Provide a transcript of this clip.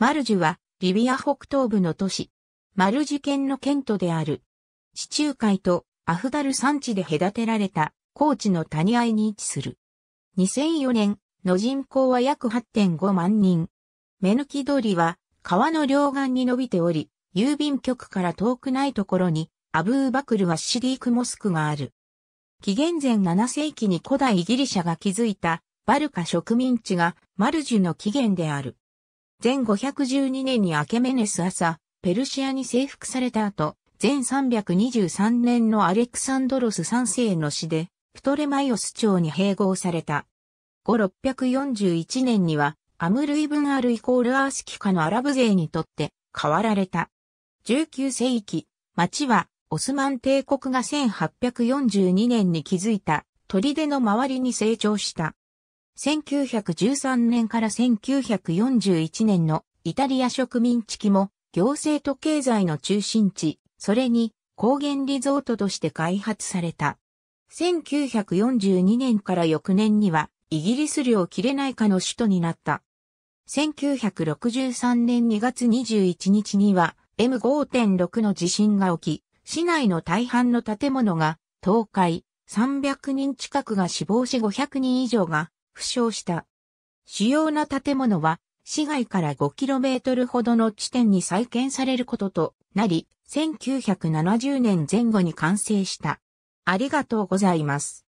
マルジュは、リビア北東部の都市、マルジュ県の県都である。地中海とアフダル山地で隔てられた高地の谷合に位置する。2004年の人口は約8.5万人。目抜き通りは川の両岸に伸びており、郵便局から遠くないところにアブーバクルはシリークモスクがある。紀元前7世紀に古代ギリシャが築いたバルカ植民地がマルジュの起源である。前512年にアケメネス朝、ペルシアに征服された後、前323年のアレクサンドロス3世の死で、プトレマイオス朝に併合された。5641年には、アムルイブンアルイコールアースキカのアラブ勢にとって変わられた。19世紀、町はオスマン帝国が1842年に築いた砦の周りに成長した。1913年から1941年のイタリア植民地期も行政と経済の中心地、それに高原リゾートとして開発された。1942年から翌年にはイギリス領キレナかの首都になった。1963年2月21日には M5.6 の地震が起き、市内の大半の建物が倒壊、300人近くが死亡し500人以上が負傷した。主要な建物は、市外から 5km ほどの地点に再建されることとなり、1970年前後に完成した。ありがとうございます。